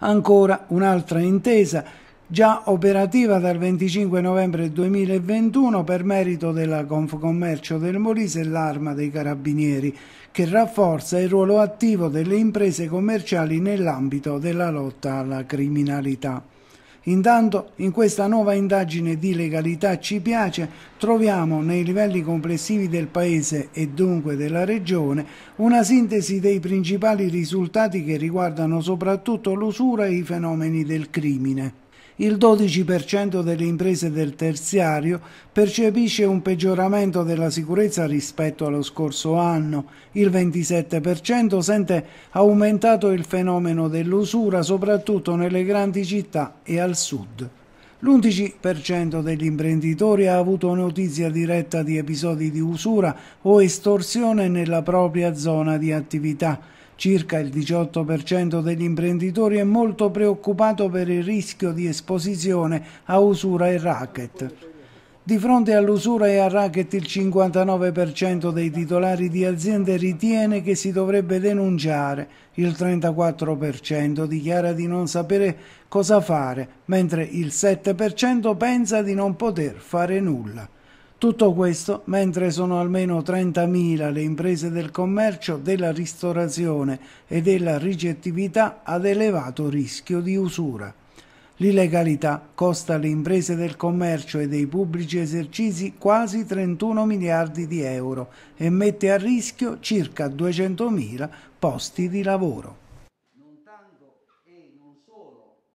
Ancora un'altra intesa già operativa dal 25 novembre 2021 per merito della Confcommercio del Molise e l'Arma dei Carabinieri, che rafforza il ruolo attivo delle imprese commerciali nell'ambito della lotta alla criminalità. Intanto in questa nuova indagine di legalità ci piace troviamo nei livelli complessivi del Paese e dunque della Regione una sintesi dei principali risultati che riguardano soprattutto l'usura e i fenomeni del crimine il 12% delle imprese del terziario percepisce un peggioramento della sicurezza rispetto allo scorso anno, il 27% sente aumentato il fenomeno dell'usura soprattutto nelle grandi città e al sud. L'11% degli imprenditori ha avuto notizia diretta di episodi di usura o estorsione nella propria zona di attività Circa il 18% degli imprenditori è molto preoccupato per il rischio di esposizione a usura e racket. Di fronte all'usura e al racket il 59% dei titolari di aziende ritiene che si dovrebbe denunciare, il 34% dichiara di non sapere cosa fare, mentre il 7% pensa di non poter fare nulla. Tutto questo mentre sono almeno 30.000 le imprese del commercio, della ristorazione e della ricettività ad elevato rischio di usura. L'illegalità costa alle imprese del commercio e dei pubblici esercizi quasi 31 miliardi di euro e mette a rischio circa 200.000 posti di lavoro.